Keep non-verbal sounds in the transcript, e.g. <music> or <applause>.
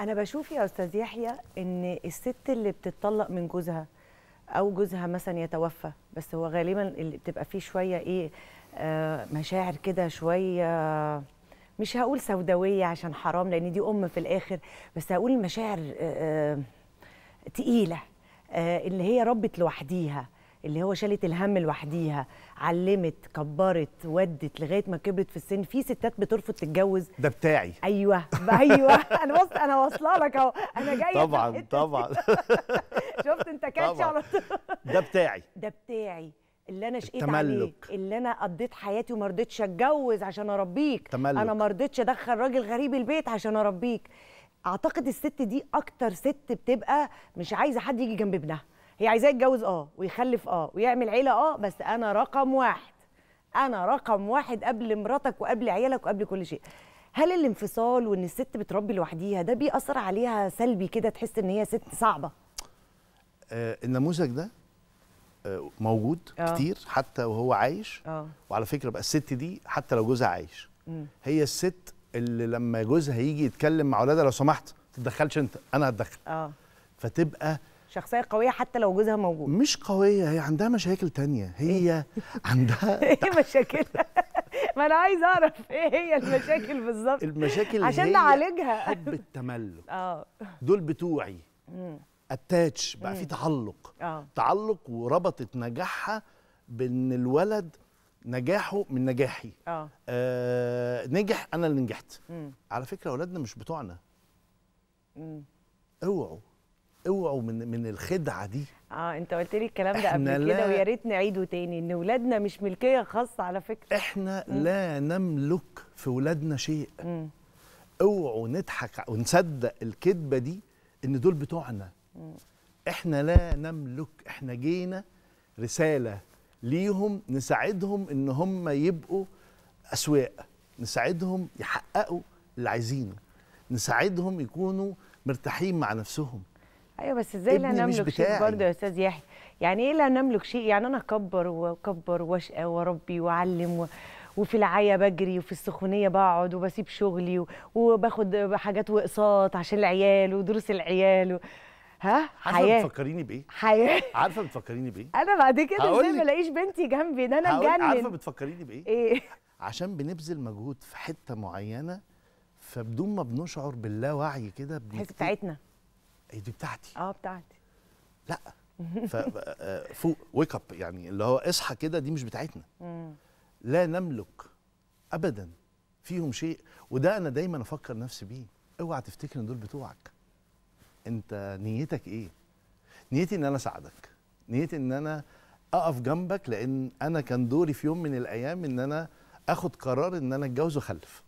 انا بشوف يا استاذ يحيى ان الست اللي بتتطلق من جوزها او جوزها مثلا يتوفى بس هو غالبا اللي بتبقى فيه شويه ايه آه مشاعر كده شويه مش هقول سوداويه عشان حرام لان دي ام في الاخر بس هقول مشاعر آه, آه، تقيله آه اللي هي ربت لوحديها اللي هو شالت الهم لوحديها علمت كبرت ودت لغايه ما كبرت في السن في ستات بترفض تتجوز ده بتاعي ايوه ايوه <laughs> انا بص انا واصله لك اهو انا جايه طبعا طبعا <laughs> شفت انت كاتش على طول ده بتاعي ده بتاعي اللي انا شقيت عليه اللي انا قضيت حياتي وما رضيتش اتجوز عشان اربيك التملك. انا ما رضيتش ادخل راجل غريب البيت عشان اربيك اعتقد الست دي اكتر ست بتبقى مش عايزه حد يجي جنب ابنها هي عايزاه يتجوز اه ويخلف اه ويعمل عيله اه بس انا رقم واحد انا رقم واحد قبل مراتك وقبل عيالك وقبل كل شيء هل الانفصال وان الست بتربي لوحديها ده بيأثر عليها سلبي كده تحس ان هي ست صعبه آه النموذج ده آه، موجود آه. كتير حتى وهو عايش آه. وعلى فكره بقى الست دي حتى لو جوزها عايش مم. هي الست اللي لما جوزها يجي يتكلم مع اولادها لو سمحت ما تتدخلش انت انا هتدخل آه. فتبقى شخصيه قويه حتى لو جوزها موجود مش قويه هي عندها مشاكل تانية إيه؟ هي عندها <laughs> ايه مشاكلها ما انا عايز اعرف ايه هي المشاكل بالظبط المشاكل عشان نعالجها حب التملك <laughs> اه دول بتوعي اتاتش بقى في تعلق آه. تعلق وربطت نجاحها بان الولد نجاحه من نجاحي آه. آه، نجح انا اللي نجحت على فكره اولادنا مش بتوعنا اوعوا اوعوا من من الخدعه دي اه انت قلت لي الكلام ده قبل كده ويا ريت نعيده تاني ان ولادنا مش ملكيه خاصه على فكره احنا م. لا نملك في ولادنا شيء اوعوا نضحك ونصدق الكذبه دي ان دول بتوعنا م. احنا لا نملك احنا جينا رساله ليهم نساعدهم ان هم يبقوا اسواق نساعدهم يحققوا اللي عايزينه نساعدهم يكونوا مرتاحين مع نفسهم ايوه بس ازاي لا نملك شيء برضه يا استاذ يحيى يعني ايه لا نملك شيء يعني انا اكبر واكبر واشقى واربي واعلم و... وفي العيا بجري وفي السخونيه بقعد وبسيب شغلي و... وباخد حاجات واقساط عشان العيال ودروس العيال و... ها حياه عارفه بتفكريني بايه حياه عارفه بتفكريني بايه انا بعد كده ازاي ما الاقيش بنتي جنبي ده انا مجنن عارفه بتفكريني بايه ايه عشان بنبذل مجهود في حته معينه فبدون ما بنشعر باللاوعي كده بنحس بتاعتنا ايه دي بتاعتي اه بتاعتي لا فوق ويك اب يعني اللي هو اصحى كده دي مش بتاعتنا لا نملك ابدا فيهم شيء وده انا دايما افكر نفسي بيه اوعى تفتكر ان دول بتوعك انت نيتك ايه نيتي ان انا اساعدك نيتي ان انا اقف جنبك لان انا كان دوري في يوم من الايام ان انا اخد قرار ان انا اتجوز واخلف